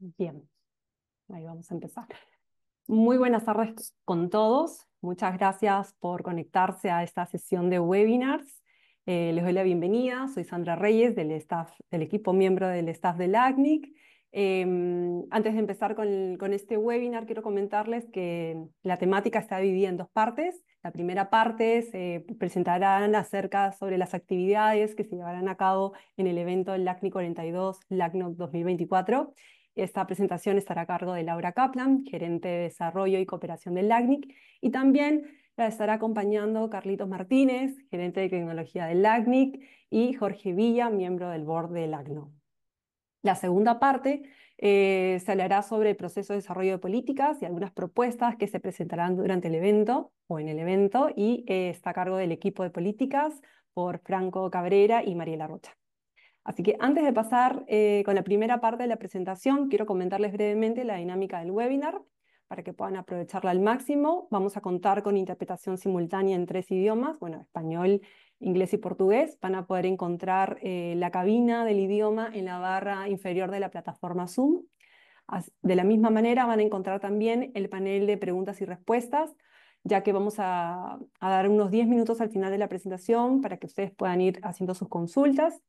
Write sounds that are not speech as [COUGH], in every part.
Bien, ahí vamos a empezar. Muy buenas tardes con todos. Muchas gracias por conectarse a esta sesión de webinars. Eh, les doy la bienvenida. Soy Sandra Reyes del, staff, del equipo miembro del staff del ACNIC. Em, antes de empezar con, este webinar, quiero comentarles que la temática está dividida en dos partes. La primera parte se eh, presentará acerca sobre las actividades que se llevarán a cabo en el evento LACNIC 42, LACNOC 2024. Esta presentación estará a cargo de Laura Kaplan, gerente de desarrollo y cooperación del LACNIC, y también la estará acompañando Carlitos Martínez, gerente de tecnología del LACNIC, y Jorge Villa, miembro del board del ACNO. La segunda parte eh, se hablará sobre el proceso de desarrollo de políticas y algunas propuestas que se presentarán durante el evento o en el evento y eh, está a cargo del equipo de políticas por Franco Cabrera y Mariela Rocha. Así que antes de pasar eh, con la primera parte de la presentación, quiero comentarles brevemente la dinámica del webinar para que puedan aprovecharla al máximo. Vamos a contar con interpretación simultánea en tres idiomas, bueno, español, inglés y portugués. Van a poder encontrar eh, la cabina del idioma en la barra inferior de la plataforma Zoom. De la misma manera van a encontrar también el panel de preguntas y respuestas, ya que vamos a, a dar unos 10 minutos al final de la presentación para que ustedes puedan ir haciendo sus consultas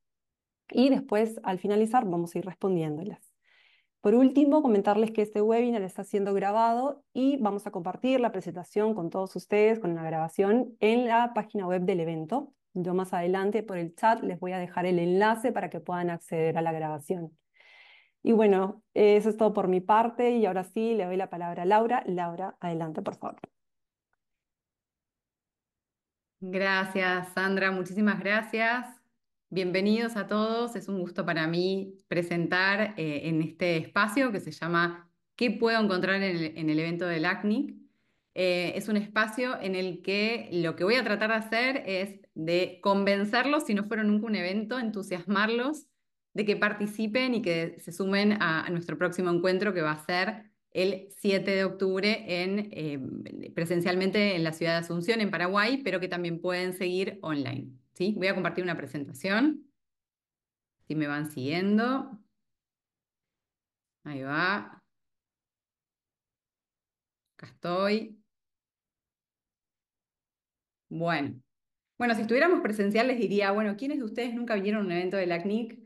y después, al finalizar, vamos a ir respondiéndolas. Por último, comentarles que este webinar está siendo grabado y vamos a compartir la presentación con todos ustedes, con la grabación, en la página web del evento. Yo más adelante por el chat les voy a dejar el enlace para que puedan acceder a la grabación. Y bueno, eso es todo por mi parte y ahora sí le doy la palabra a Laura. Laura, adelante, por favor. Gracias, Sandra. Muchísimas gracias. Bienvenidos a todos, es un gusto para mí presentar eh, en este espacio que se llama ¿Qué puedo encontrar en el, evento del ACNIC? Eh, es un espacio en el que lo que voy a tratar de hacer es de convencerlos, si no fueron nunca un evento, entusiasmarlos de que participen y que se sumen a, nuestro próximo encuentro que va a ser el 7 de octubre en, eh, presencialmente en la ciudad de Asunción, en Paraguay, pero que también pueden seguir online. Voy a compartir una presentación. Si me van siguiendo. Ahí va. Acá estoy. Bueno. Bueno, si estuviéramos presencial les diría, bueno, ¿quiénes de ustedes nunca vinieron a un evento de la CNIC?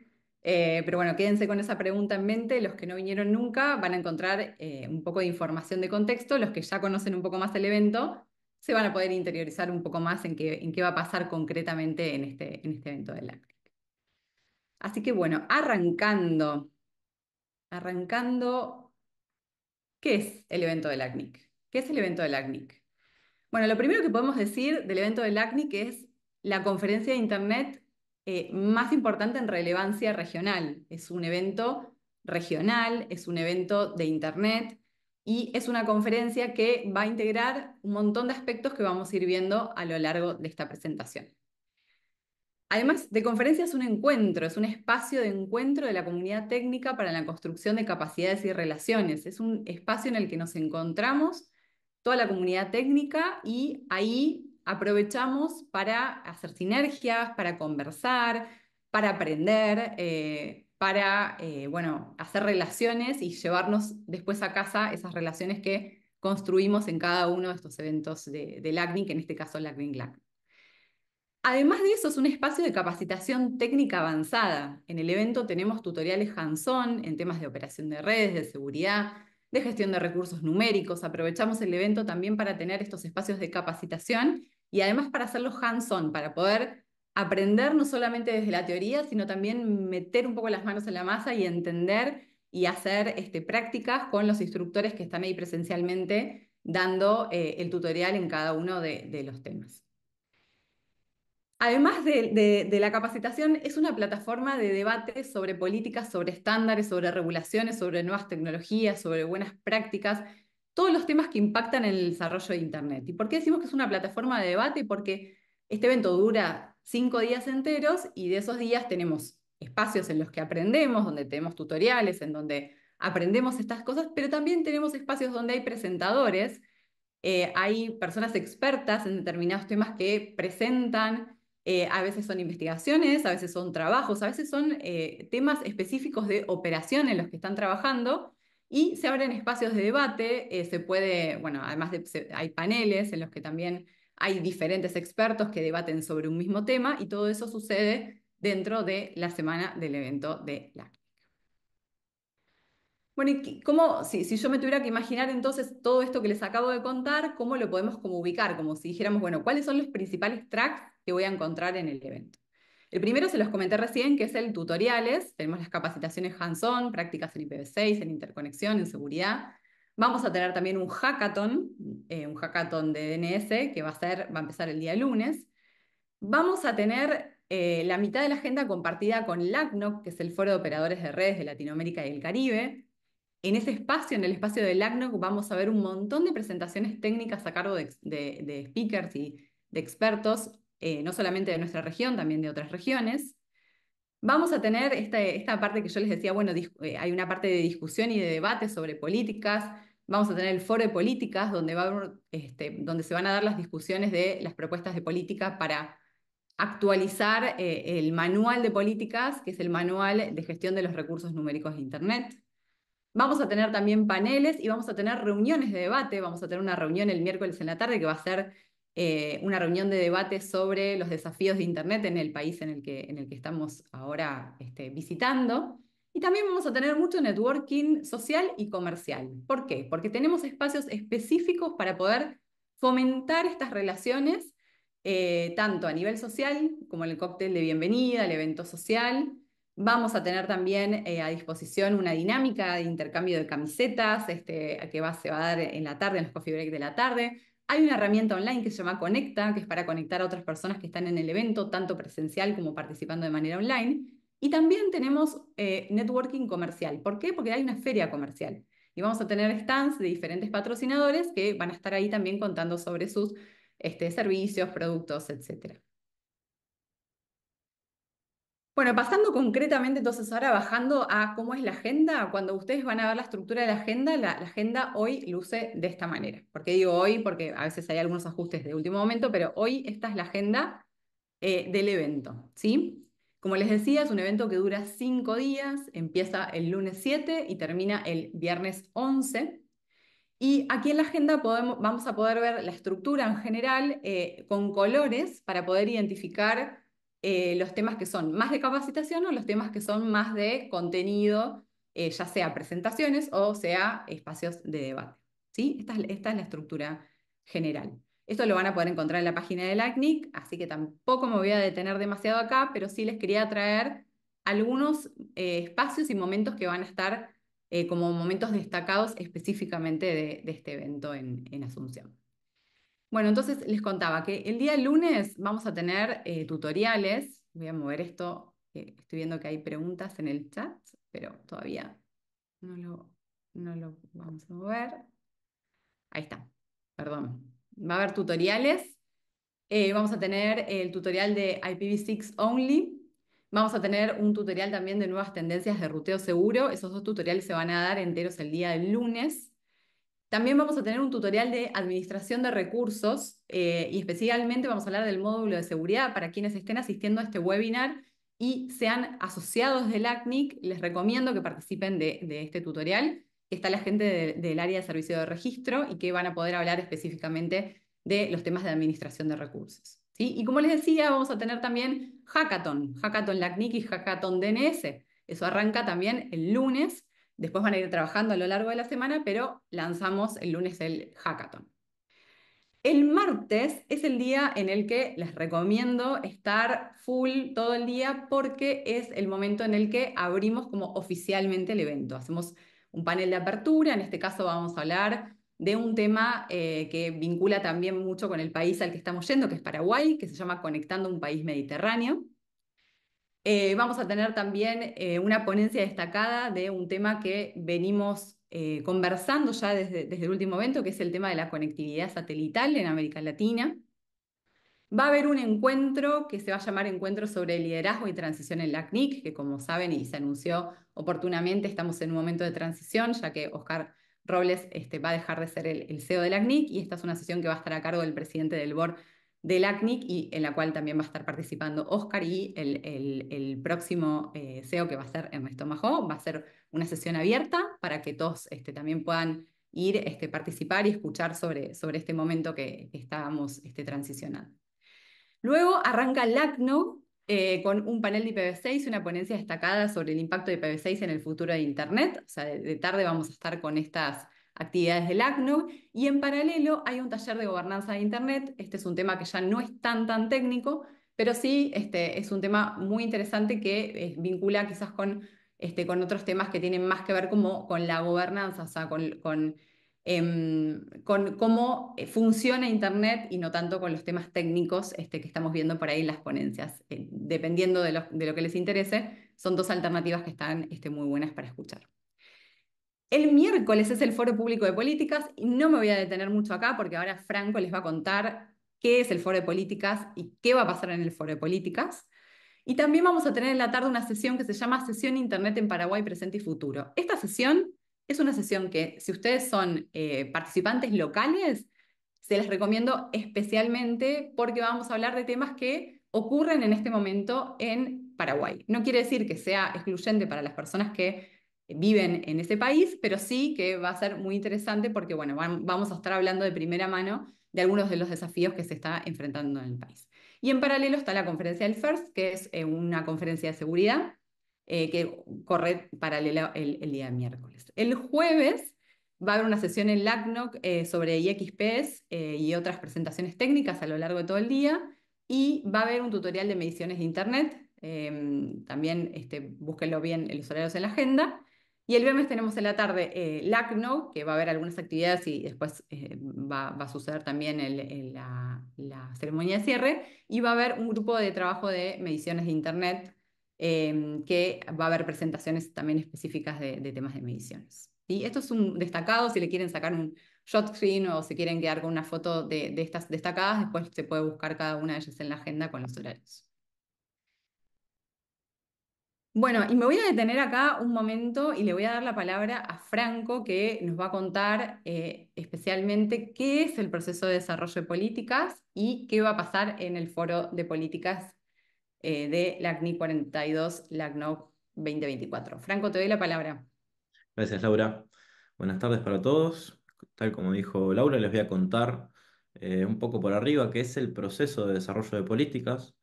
Eh, pero bueno, quédense con esa pregunta en mente. Los que no vinieron nunca van a encontrar eh, un poco de información de contexto. Los que ya conocen un poco más el evento, se van a poder interiorizar un poco más en qué, va a pasar concretamente en este, este evento del LACNIC. Así que bueno, arrancando, arrancando, ¿qué es el evento del LACNIC? ¿Qué es el evento del ACNIC? Bueno, lo primero que podemos decir del evento del LACNIC es la conferencia de Internet eh, más importante en relevancia regional. Es un evento regional, es un evento de Internet, y es una conferencia que va a integrar un montón de aspectos que vamos a ir viendo a lo largo de esta presentación. Además, de conferencia es un encuentro, es un espacio de encuentro de la comunidad técnica para la construcción de capacidades y relaciones. Es un espacio en el que nos encontramos toda la comunidad técnica y ahí aprovechamos para hacer sinergias, para conversar, para aprender. Eh, para, eh, bueno, hacer relaciones y llevarnos después a casa esas relaciones que construimos en cada uno de estos eventos de, LACNIC, que en este caso el LAC. Además de eso, es un espacio de capacitación técnica avanzada. En el evento tenemos tutoriales hands-on en temas de operación de redes, de seguridad, de gestión de recursos numéricos. Aprovechamos el evento también para tener estos espacios de capacitación y además para hacerlos hands-on, para poder aprender no solamente desde la teoría, sino también meter un poco las manos en la masa y entender y hacer este, prácticas con los instructores que están ahí presencialmente dando eh, el tutorial en cada uno de, los temas. Además de, de, la capacitación, es una plataforma de debate sobre políticas, sobre estándares, sobre regulaciones, sobre nuevas tecnologías, sobre buenas prácticas, todos los temas que impactan en el desarrollo de Internet. ¿Y por qué decimos que es una plataforma de debate? Porque este evento dura cinco días enteros y de esos días tenemos espacios en los que aprendemos, donde tenemos tutoriales, en donde aprendemos estas cosas, pero también tenemos espacios donde hay presentadores, eh, hay personas expertas en determinados temas que presentan, eh, a veces son investigaciones, a veces son trabajos, a veces son eh, temas específicos de operación en los que están trabajando y se abren espacios de debate, se puede, bueno, además hay paneles en los que también hay diferentes expertos que debaten sobre un mismo tema y todo eso sucede dentro de la semana del evento de la bueno, ¿y si, yo me tuviera que imaginar entonces todo esto que les acabo de contar, ¿cómo lo podemos como ubicar? Como si dijéramos, bueno, ¿cuáles son los principales tracks que voy a encontrar en el evento? El primero se los comenté recién, que es el tutoriales. Tenemos las capacitaciones hands-on, prácticas en IPv6, en interconexión, en seguridad. Vamos a tener también un hackathon, eh, un hackathon de DNS que va a, ser, empezar el día lunes. Vamos a tener eh, la mitad de la agenda compartida con LACNOC, que es el Foro de Operadores de Redes de Latinoamérica y el Caribe. En ese espacio, en el espacio de LACNOC, vamos a ver un montón de presentaciones técnicas a cargo de, speakers y de expertos, eh, no solamente de nuestra región, también de otras regiones vamos a tener este, esta, parte que yo les decía, bueno, eh, hay una parte de discusión y de debate sobre políticas, vamos a tener el foro de políticas donde, este, donde se van a dar las discusiones de las propuestas de política para actualizar eh, el manual de políticas, que es el manual de gestión de los recursos numéricos de Internet. Vamos a tener también paneles y vamos a tener reuniones de debate, vamos a tener una reunión el miércoles en la tarde que va a ser eh, una reunión de debate sobre los desafíos de Internet en el país en el que, estamos ahora este, visitando. Y también vamos a tener mucho networking social y comercial. ¿Por qué? Porque tenemos espacios específicos para poder fomentar estas relaciones, eh, tanto a nivel social como en el cóctel de bienvenida, el evento social. Vamos a tener también eh, a disposición una dinámica de intercambio de camisetas, este, que va, se va a dar en la tarde, en los coffee break de la tarde hay una herramienta online que se llama Conecta, que es para conectar a otras personas que están en el evento, tanto presencial como participando de manera online. Y también tenemos eh, networking comercial. ¿Por qué? Porque hay una feria comercial. Y vamos a tener stands de diferentes patrocinadores que van a estar ahí también contando sobre sus este, servicios, productos, etcétera. Bueno, pasando concretamente entonces ahora bajando a cómo es la agenda, cuando ustedes van a ver la estructura de la agenda, la, agenda hoy luce de esta manera. ¿Por qué digo hoy? Porque a veces hay algunos ajustes de último momento, pero hoy esta es la agenda eh, del evento, ¿sí? Como les decía, es un evento que dura cinco días, empieza el lunes 7 y termina el viernes 11. Y aquí en la agenda podemos, vamos a poder ver la estructura en general eh, con colores para poder identificar eh, los temas que son más de capacitación o los temas que son más de contenido, eh, ya sea presentaciones o sea espacios de debate. ¿sí? Esta, es, la estructura general. Esto lo van a poder encontrar en la página de LACNIC, así que tampoco me voy a detener demasiado acá, pero sí les quería traer algunos eh, espacios y momentos que van a estar como momentos destacados específicamente de, este evento en, en Asunción. Bueno, entonces les contaba que el día lunes vamos a tener eh, tutoriales. Voy a mover esto, estoy viendo que hay preguntas en el chat, pero todavía no lo, vamos a mover. Ahí está, perdón. Va a haber tutoriales. Eh, vamos a tener el tutorial de IPv6 Only. Vamos a tener un tutorial también de nuevas tendencias de ruteo seguro. Esos dos tutoriales se van a dar enteros el día del lunes. También vamos a tener un tutorial de administración de recursos eh, y especialmente vamos a hablar del módulo de seguridad para quienes estén asistiendo a este webinar y sean asociados del ACNIC, les recomiendo que participen de, este tutorial. Está la gente del área de servicio de registro y que van a poder hablar específicamente de los temas de administración de recursos. ¿sí? Y como les decía, vamos a tener también Hackathon, Hackathon LACNIC y Hackathon DNS. Eso arranca también el lunes Después van a ir trabajando a lo largo de la semana, pero lanzamos el lunes el hackathon. El martes es el día en el que les recomiendo estar full todo el día porque es el momento en el que abrimos como oficialmente el evento. Hacemos un panel de apertura, en este caso vamos a hablar de un tema eh, que vincula también mucho con el país al que estamos yendo, que es Paraguay, que se llama Conectando un País Mediterráneo. Eh, vamos a tener también eh, una ponencia destacada de un tema que venimos eh, conversando ya desde, el último evento, que es el tema de la conectividad satelital en América Latina. Va a haber un encuentro que se va a llamar Encuentro sobre Liderazgo y Transición en la CNIC, que como saben y se anunció oportunamente, estamos en un momento de transición, ya que Oscar Robles este, va a dejar de ser el, el CEO de la CNIC y esta es una sesión que va a estar a cargo del presidente del BOR, del ACNIC y en la cual también va a estar participando Oscar y el, próximo eh, CEO que va a ser Ernesto Majó. Va a ser una sesión abierta para que todos este, también puedan ir, este, participar y escuchar sobre, sobre este momento que estábamos este, transicionando. Luego arranca LACNO Acno eh, con un panel de IPv6, una ponencia destacada sobre el impacto de IPv6 en el futuro de Internet. O sea, de tarde vamos a estar con estas actividades del ACNUR y en paralelo hay un taller de gobernanza de Internet. Este es un tema que ya no es tan, tan técnico, pero sí este, es un tema muy interesante que eh, vincula quizás con, este, con otros temas que tienen más que ver como con la gobernanza, o sea, con, em, cómo eh, funciona Internet y no tanto con los temas técnicos este, que estamos viendo por ahí en las ponencias. Eh, dependiendo de lo, de lo, que les interese, son dos alternativas que están este, muy buenas para escuchar. El miércoles es el Foro Público de Políticas y no me voy a detener mucho acá porque ahora Franco les va a contar qué es el Foro de Políticas y qué va a pasar en el Foro de Políticas. Y también vamos a tener en la tarde una sesión que se llama Sesión Internet en Paraguay Presente y Futuro. Esta sesión es una sesión que, si ustedes son eh, participantes locales, se les recomiendo especialmente porque vamos a hablar de temas que ocurren en este momento en Paraguay. No quiere decir que sea excluyente para las personas que viven en ese país, pero sí que va a ser muy interesante porque, bueno, vamos a estar hablando de primera mano de algunos de los desafíos que se está enfrentando en el país. Y en paralelo está la conferencia del FIRST, que es eh, una conferencia de seguridad eh, que corre paralelo el, día día miércoles. El jueves va a haber una sesión en LACNOC eh, sobre IXPs y otras presentaciones técnicas a lo largo de todo el día, y va a haber un tutorial de mediciones de Internet. también este, búsquenlo bien en los horarios en la agenda. Y el viernes tenemos en la tarde eh, LACNO, que va a haber algunas actividades y después eh, va, a suceder también la, ceremonia de cierre. Y va a haber un grupo de trabajo de mediciones de Internet, em, que va a haber presentaciones también específicas de, temas de mediciones. y Esto es un destacado, si le quieren sacar un shot screen o si quieren quedar con una foto de, de estas destacadas, después se puede buscar cada una de ellas en la agenda con los horarios. Bueno, y me voy a detener acá un momento y le voy a dar la palabra a Franco, que nos va a contar eh, especialmente qué es el proceso de desarrollo de políticas y qué va a pasar en el foro de políticas eh, de la 42, la 2024. Franco, te doy la palabra. Gracias, Laura. Buenas tardes para todos. Tal como dijo Laura, les voy a contar eh, un poco por arriba qué es el proceso de desarrollo de políticas.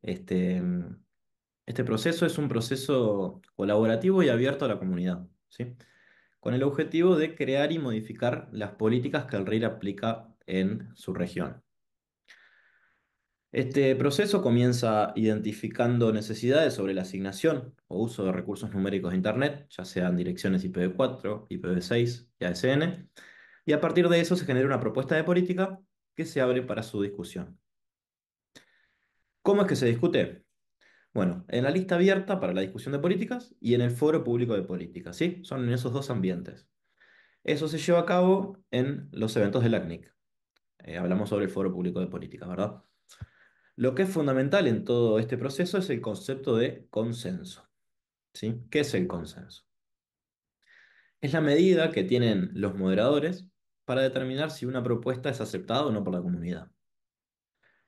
Este, este proceso es un proceso colaborativo y abierto a la comunidad, ¿sí? con el objetivo de crear y modificar las políticas que el RIL aplica en su región. Este proceso comienza identificando necesidades sobre la asignación o uso de recursos numéricos de Internet, ya sean direcciones IPv4, IPv6 y ASN, y a partir de eso se genera una propuesta de política que se abre para su discusión. ¿Cómo es que se discute? Bueno, en la lista abierta para la discusión de políticas y en el foro público de políticas, ¿sí? Son en esos dos ambientes. Eso se lleva a cabo en los eventos del ACNIC. Eh, hablamos sobre el foro público de políticas, ¿verdad? Lo que es fundamental en todo este proceso es el concepto de consenso. ¿sí? ¿Qué es el consenso? Es la medida que tienen los moderadores para determinar si una propuesta es aceptada o no por la comunidad.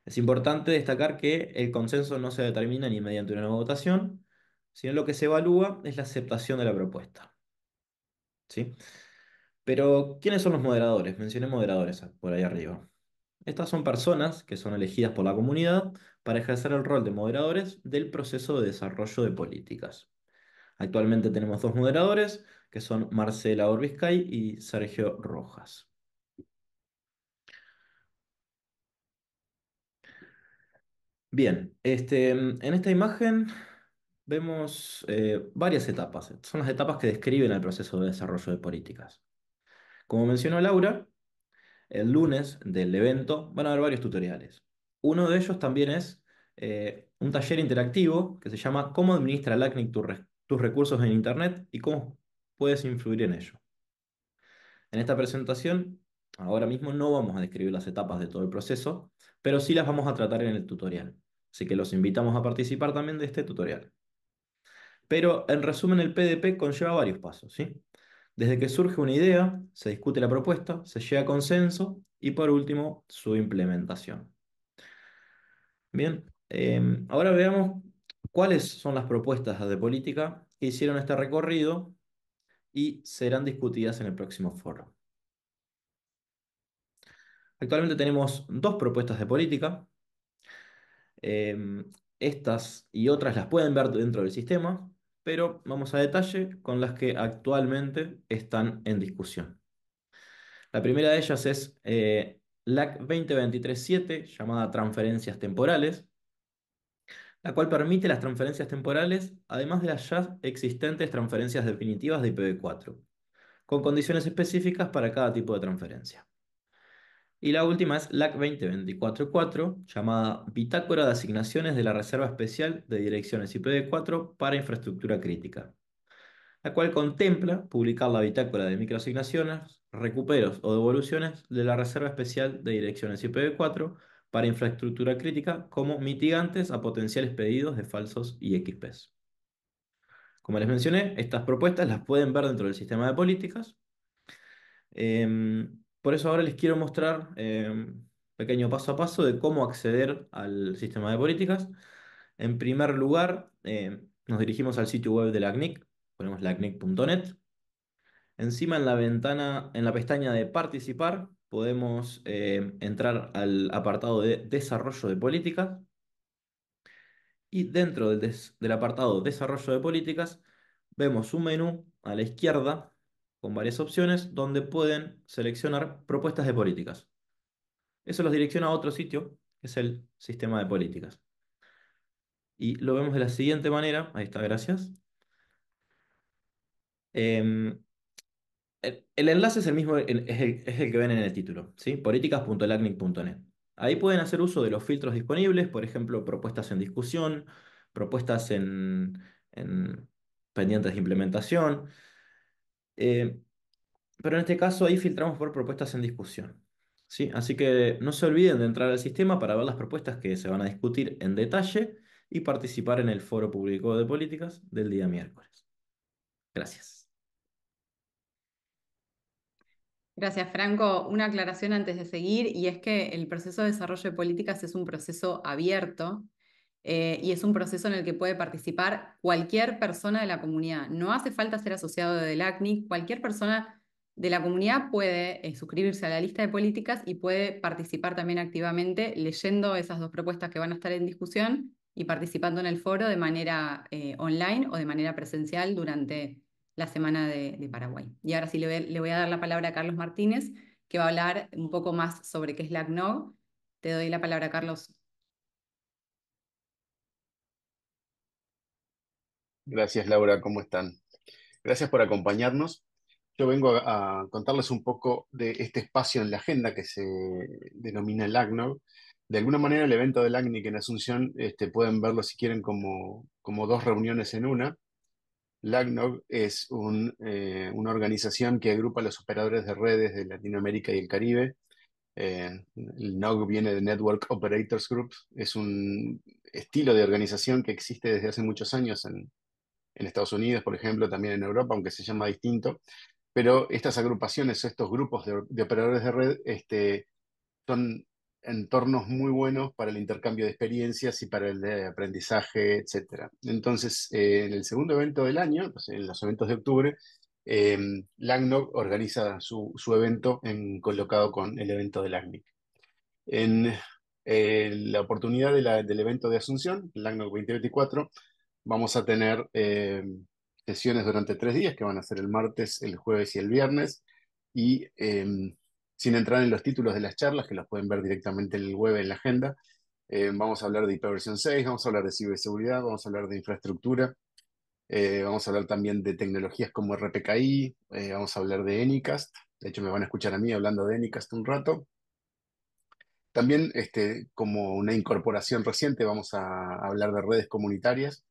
Es importante destacar que el consenso no se determina ni mediante una nueva votación, sino lo que se evalúa es la aceptación de la propuesta. ¿Sí? Pero, ¿quiénes son los moderadores? Mencioné moderadores por ahí arriba. Estas son personas que son elegidas por la comunidad para ejercer el rol de moderadores del proceso de desarrollo de políticas. Actualmente tenemos dos moderadores, que son Marcela Orbiscay y Sergio Rojas. Bien, este, mm, en esta imagen vemos eh, varias etapas. Son las etapas que describen el proceso de desarrollo de políticas. Como mencionó Laura, el lunes del evento van a haber varios tutoriales. Uno de ellos también es eh, un taller interactivo que se llama ¿Cómo administra el tus recursos en Internet y cómo puedes influir en ello? En esta presentación, ahora mismo no vamos a describir las etapas de todo el proceso, pero sí las vamos a tratar en el tutorial. Así que los invitamos a participar también de este tutorial. Pero en resumen, el PDP conlleva varios pasos. ¿sí? Desde que surge una idea, se discute la propuesta, se llega a consenso y por último, su implementación. Bien, em, ahora veamos cuáles son las propuestas de política que hicieron este recorrido y serán discutidas en el próximo foro. Actualmente tenemos dos propuestas de política, Em, estas y otras las pueden ver dentro del sistema, pero vamos a detalle con las que actualmente están en discusión. La primera de ellas es eh, LAC 7 llamada transferencias temporales, la cual permite las transferencias temporales, además de las ya existentes transferencias definitivas de IPv4, con condiciones específicas para cada tipo de transferencia. Y la última es LAC 20244, llamada Bitácora de Asignaciones de la Reserva Especial de Direcciones IPv4 para Infraestructura Crítica, la cual contempla publicar la bitácora de microasignaciones, recuperos o devoluciones de la Reserva Especial de Direcciones IPv4 para infraestructura crítica como mitigantes a potenciales pedidos de falsos IXPs. Como les mencioné, estas propuestas las pueden ver dentro del sistema de políticas. Em, por eso ahora les quiero mostrar em, pequeño paso a paso de cómo acceder al sistema de políticas. En primer lugar, em, nos dirigimos al sitio web de la CNIC, ponemos lacnic.net. Encima en la ventana, en la pestaña de participar, podemos em, entrar al apartado de desarrollo de políticas. Y dentro del, del apartado desarrollo de políticas, vemos un menú a la izquierda con varias opciones donde pueden seleccionar propuestas de políticas. Eso los direcciona a otro sitio, que es el sistema de políticas. Y lo vemos de la siguiente manera. Ahí está, gracias. Em, el, enlace es el mismo, es, el, que ven en el título, ¿sí? E Ahí pueden hacer uso de los filtros disponibles, por ejemplo, propuestas en discusión, propuestas en pendientes de implementación, eh, pero en este caso ahí filtramos por propuestas en discusión. ¿sí? Así que no se olviden de entrar al sistema para ver las propuestas que se van a discutir en detalle y participar en el foro público de políticas del día miércoles. Gracias. Gracias, Franco. Una aclaración antes de seguir, y es que el proceso de desarrollo de políticas es un proceso abierto, eh, y es un proceso en el que puede participar cualquier persona de la comunidad. No hace falta ser asociado del ACNIC, cualquier persona de la comunidad puede eh, suscribirse a la lista de políticas y puede participar también activamente leyendo esas dos propuestas que van a estar en discusión y participando en el foro de manera eh, online o de manera presencial durante la semana de, Paraguay. Y ahora sí le voy, a dar la palabra a Carlos Martínez, que va a hablar un poco más sobre qué es la Te doy la palabra, Carlos. Gracias, Laura. ¿Cómo están? Gracias por acompañarnos. Yo vengo a, contarles un poco de este espacio en la agenda que se denomina el De alguna manera, el evento del ACNIC en Asunción este, pueden verlo si quieren como, como dos reuniones en una. LACNOG es eh, una organización que agrupa a los operadores de redes de Latinoamérica y el Caribe. Eh, el viene de Network Operators Group. Es un estilo de organización que existe desde hace muchos años en, en Estados Unidos, por ejemplo, también en Europa, aunque se llama distinto, pero estas agrupaciones estos grupos de, operadores de red este, son entornos muy buenos para el intercambio de experiencias y para el aprendizaje, etc. Entonces, eh, en el segundo evento del año, pues, en los eventos de octubre, eh, organiza su, su evento en, colocado con el evento de LACNIC. En eh, la oportunidad del evento de Asunción, LACNOC 2024, vamos a tener eh, sesiones durante tres días, que van a ser el martes, el jueves y el viernes, y em, sin entrar en los títulos de las charlas, que los pueden ver directamente en el web, en la agenda, eh, vamos a hablar de ipv 6, vamos a hablar de ciberseguridad, vamos a hablar de infraestructura, eh, vamos a hablar también de tecnologías como RPKI, vamos a hablar de ENICAST, de hecho me van a escuchar a mí hablando de ENICAST un rato, también, este, como una incorporación reciente, vamos a hablar de redes comunitarias,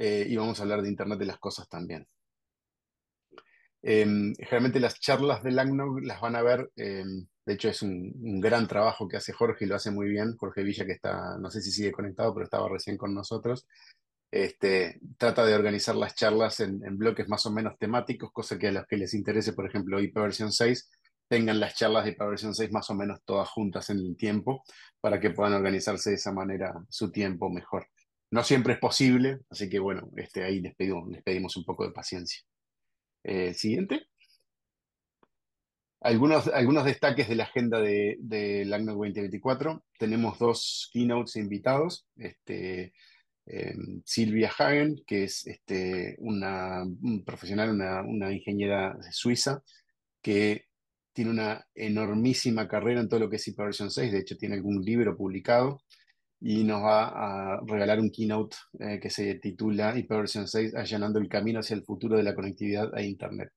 eh, y vamos a hablar de Internet de las Cosas también. generalmente em, las charlas del Langnog las van a ver, em, de hecho es un, gran trabajo que hace Jorge y lo hace muy bien, Jorge Villa que está, no sé si sigue conectado, pero estaba recién con nosotros, este, trata de organizar las charlas en, bloques más o menos temáticos, cosa que a los que les interese, por ejemplo, IP versión 6, tengan las charlas de IP versión 6 más o menos todas juntas en el tiempo, para que puedan organizarse de esa manera su tiempo mejor. No siempre es posible, así que bueno, este, ahí les pedimos, un poco de paciencia. Eh, siguiente. Algunos, algunos destaques de la agenda de, de 2024. Tenemos dos keynotes invitados. Este, eh, Silvia Hagen, que es este, una profesional, una, ingeniera suiza, que tiene una enormísima carrera en todo lo que es versión 6. De hecho, tiene algún libro publicado y nos va a regalar un keynote eh, que se titula Hyperversion 6, allanando el camino hacia el futuro de la conectividad a Internet.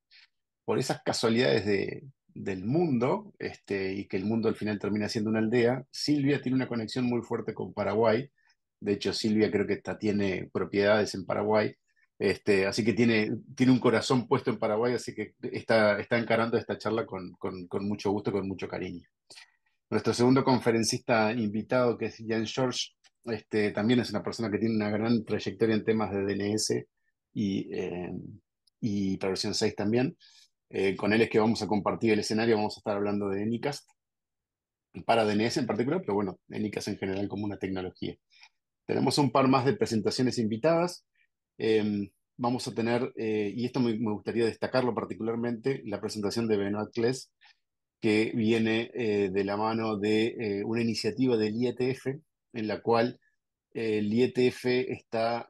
Por esas casualidades del mundo, este, y que el mundo al final termina siendo una aldea, Silvia tiene una conexión muy fuerte con Paraguay. De hecho, Silvia creo que está, tiene propiedades en Paraguay. Este, así que tiene, tiene un corazón puesto en Paraguay, así que está, está encarando esta charla con, con mucho gusto, con mucho cariño. Nuestro segundo conferencista invitado, que es Jan George, este, también es una persona que tiene una gran trayectoria en temas de DNS y, eh, versión 6 también. Eh, con él es que vamos a compartir el escenario, vamos a estar hablando de Enicast para DNS en particular, pero bueno, Anycast en general como una tecnología. Tenemos un par más de presentaciones invitadas. Em, vamos a tener, eh, y esto me, me, gustaría destacarlo particularmente, la presentación de Benoit Kles, que viene eh, de la mano de eh, una iniciativa del IETF, en la cual eh, el IETF está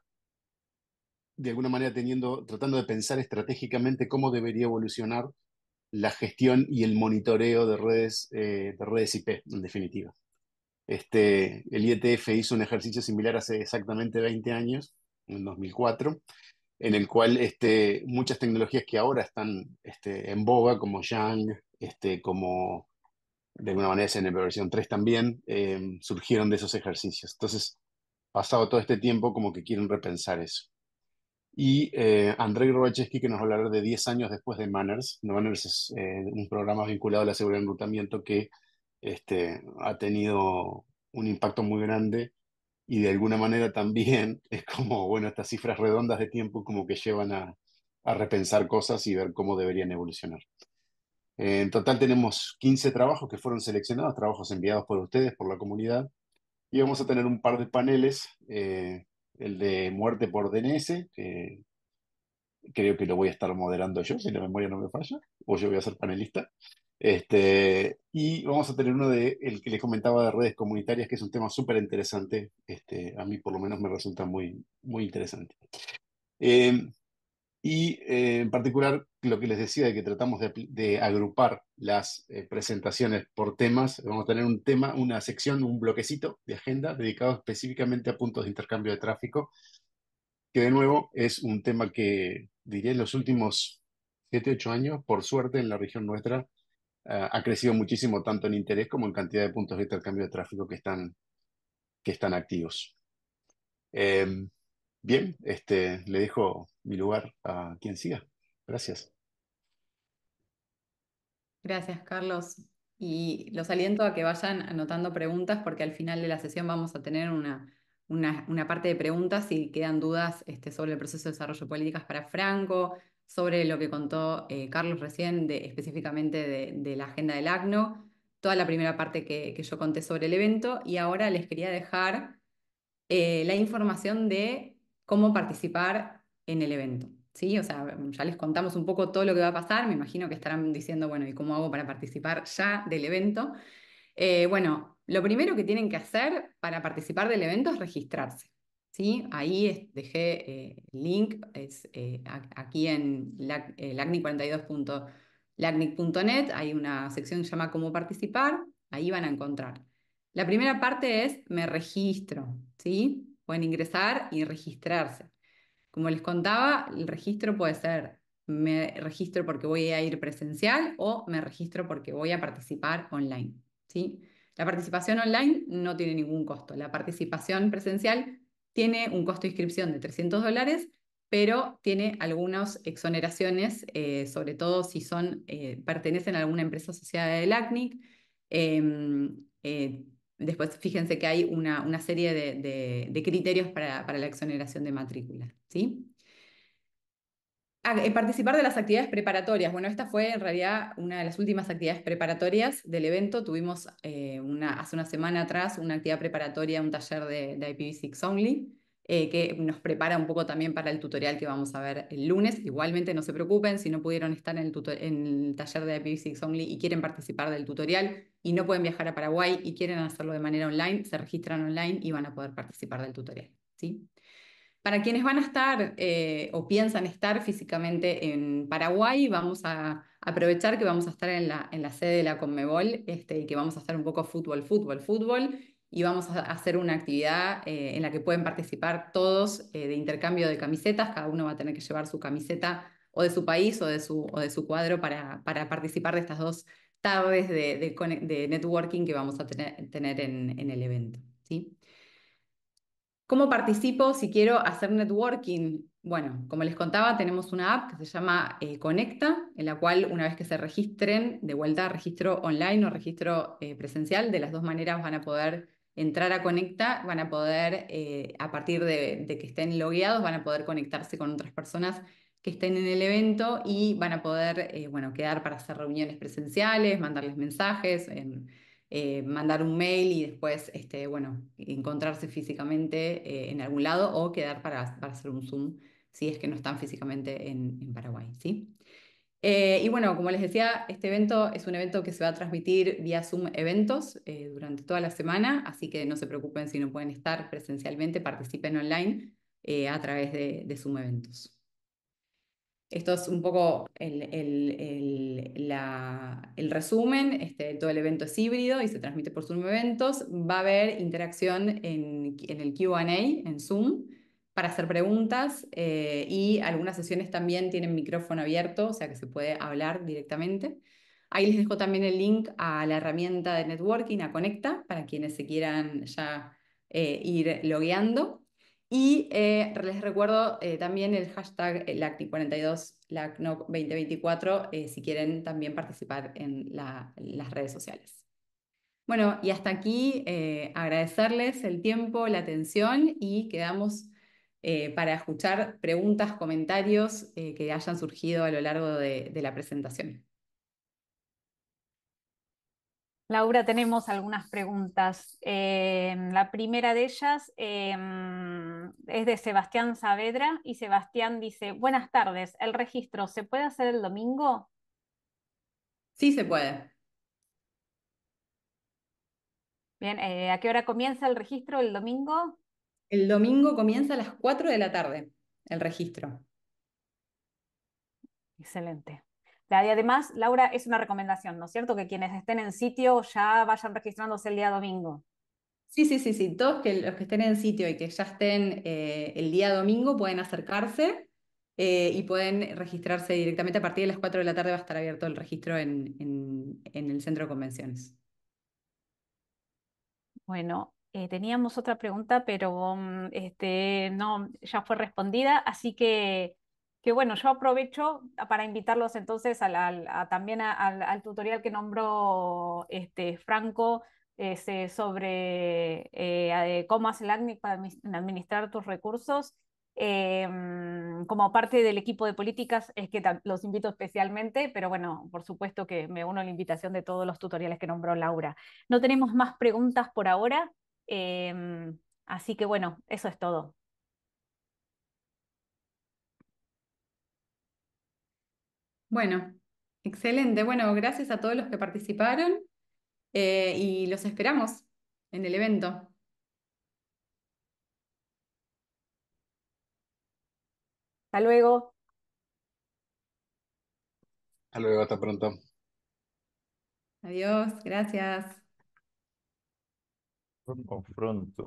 de alguna manera teniendo, tratando de pensar estratégicamente cómo debería evolucionar la gestión y el monitoreo de redes, de redes IP, en definitiva. Este, el IETF hizo un ejercicio similar hace exactamente 20 años, en 2004, en el cual este, muchas tecnologías que ahora están este, en boga, como Yang, este, como de alguna manera en la versión 3 también, em, surgieron de esos ejercicios. Entonces, pasado todo este tiempo, como que quieren repensar eso. Y eh, Andrei que nos va a hablar de 10 años después de Manners. Manners es eh, un programa vinculado a la seguridad de enrutamiento que este, ha tenido un impacto muy grande y de alguna manera también [LAUGHS] es como, bueno, estas cifras redondas de tiempo como que llevan a repensar cosas y ver cómo deberían evolucionar. En total tenemos 15 trabajos que fueron seleccionados, trabajos enviados por ustedes, por la comunidad, y vamos a tener un par de paneles, eh, el de muerte por DNS, que creo que lo voy a estar moderando yo, si la memoria no me falla, o yo voy a ser panelista. Este, y vamos a tener uno de el que les comentaba de redes comunitarias, que es un tema súper interesante. Este, a mí por lo menos me resulta muy, muy interesante. Eh, y eh, en particular, lo que les decía de que tratamos de, agrupar las eh, presentaciones por temas, vamos a tener un tema, una sección, un bloquecito de agenda dedicado específicamente a puntos de intercambio de tráfico, que de nuevo es un tema que, diría, en los últimos 7, 8 años, por suerte en la región nuestra, ah, ha crecido muchísimo tanto en interés como en cantidad de puntos de intercambio de tráfico que están, que están activos. Eh, Bien, este, le dejo mi lugar a quien siga. Gracias. Gracias, Carlos. Y los aliento a que vayan anotando preguntas porque al final de la sesión vamos a tener una, una, parte de preguntas Si quedan dudas este, sobre el proceso de desarrollo de políticas para Franco, sobre lo que contó eh, Carlos recién específicamente de, la agenda del ACNO, toda la primera parte que, yo conté sobre el evento y ahora les quería dejar eh, la información de cómo participar en el evento. ¿sí? O sea, mm, ya les contamos un poco todo lo que va a pasar, me imagino que estarán diciendo, bueno, ¿y cómo hago para participar ya del evento? Eh, bueno, lo primero que tienen que hacer para participar del evento es registrarse. ¿sí? Ahí dejé eh, el link, es eh, aquí en la, lacnic42.lacnic.net, hay una sección que se llama cómo participar, ahí van a encontrar. La primera parte es me registro, ¿sí? Pueden ingresar y registrarse. Como les contaba, el registro puede ser me registro porque voy a ir presencial o me registro porque voy a participar online. ¿sí? La participación online no tiene ningún costo. La participación presencial tiene un costo de inscripción de 300 dólares, pero tiene algunas exoneraciones, eh, sobre todo si son, eh, pertenecen a alguna empresa asociada del ACNIC. Después, fíjense que hay una, serie de, criterios para, la exoneración de matrícula. ¿sí? Ah, eh, participar de las actividades preparatorias. Bueno, esta fue en realidad una de las últimas actividades preparatorias del evento. Tuvimos eh, hace una semana atrás una actividad preparatoria, un taller de, de IPv6 Only. Eh, que nos prepara un poco también para el tutorial que vamos a ver el lunes. Igualmente, no se preocupen si no pudieron estar en el, taller de IPv6 Only y quieren participar del tutorial y no pueden viajar a Paraguay y quieren hacerlo de manera online, se registran online y van a poder participar del tutorial. ¿sí? Para quienes van a estar eh, o piensan estar físicamente en Paraguay, vamos a aprovechar que vamos a estar en la, sede de la Conmebol este, y que vamos a hacer un poco fútbol, fútbol, fútbol y vamos a hacer una actividad eh, en la que pueden participar todos eh, de intercambio de camisetas, cada uno va a tener que llevar su camiseta o de su país o de su, o de su cuadro para, para participar de estas dos tardes de, networking que vamos a tener, en, el evento. ¿sí? ¿Cómo participo si quiero hacer networking? Bueno, como les contaba, tenemos una app que se llama eh, Conecta, en la cual una vez que se registren, de vuelta registro online o registro presencial, de las dos maneras van a poder entrar a Conecta, van a poder, eh, a partir de, que estén logueados, van a poder conectarse con otras personas que estén en el evento y van a poder, eh, quedar para hacer reuniones presenciales, mandarles mensajes, eh, mandar un mail y después, este, bueno, encontrarse físicamente en algún lado o quedar para, hacer un Zoom si es que no están físicamente en, en Paraguay, ¿sí? Eh, y bueno, como les decía, este evento es un evento que se va a transmitir vía Zoom Eventos eh, durante toda la semana, así que no se preocupen si no pueden estar presencialmente, participen online eh, a través de, Zoom Eventos. Esto es un poco el, resumen, este, todo el evento es híbrido y se transmite por Zoom Eventos. Va a haber interacción en, en el QA, en Zoom para hacer preguntas eh, y algunas sesiones también tienen micrófono abierto, o sea que se puede hablar directamente. Ahí les dejo también el link a la herramienta de networking, a Conecta, para quienes se quieran ya eh, ir logueando. Y eh, les recuerdo también el hashtag LACNIC42, LACNOC2024, si quieren también participar en, en las redes sociales. Bueno, y hasta aquí agradecerles el tiempo, la atención y quedamos eh, para escuchar preguntas, comentarios eh, que hayan surgido a lo largo de, la presentación. Laura, tenemos algunas preguntas. Eh, la primera de ellas em, es de Sebastián Saavedra y Sebastián dice, buenas tardes, ¿el registro se puede hacer el domingo? Sí, se puede. Bien, ¿a qué hora comienza el registro el domingo? El domingo comienza a las 4 de la tarde el registro. Excelente. Y además, Laura, es una recomendación, ¿no es cierto? Que quienes estén en sitio ya vayan registrándose el día domingo. Sí, sí, sí, sí. Todos los que estén en sitio y que ya estén eh, el día domingo pueden acercarse eh, y pueden registrarse directamente. A partir de las 4 de la tarde va a estar abierto el registro en, en el centro de convenciones. Bueno, eh, teníamos otra pregunta, pero mm, este, no, ya fue respondida, así que, que bueno, yo aprovecho para invitarlos entonces también al tutorial que nombró este, Franco sobre eh, eh, cómo hacer LACNIC para administrar tus recursos. Mm, como parte del equipo de políticas es que los invito especialmente, pero bueno, por supuesto que me uno a la invitación de todos los tutoriales que nombró Laura. No tenemos más preguntas por ahora, Em, así que bueno, eso es todo. Bueno, excelente. Bueno, gracias a todos los que participaron eh, y los esperamos en el evento. Hasta luego. Hasta luego, hasta pronto. Adiós, gracias. Confronto.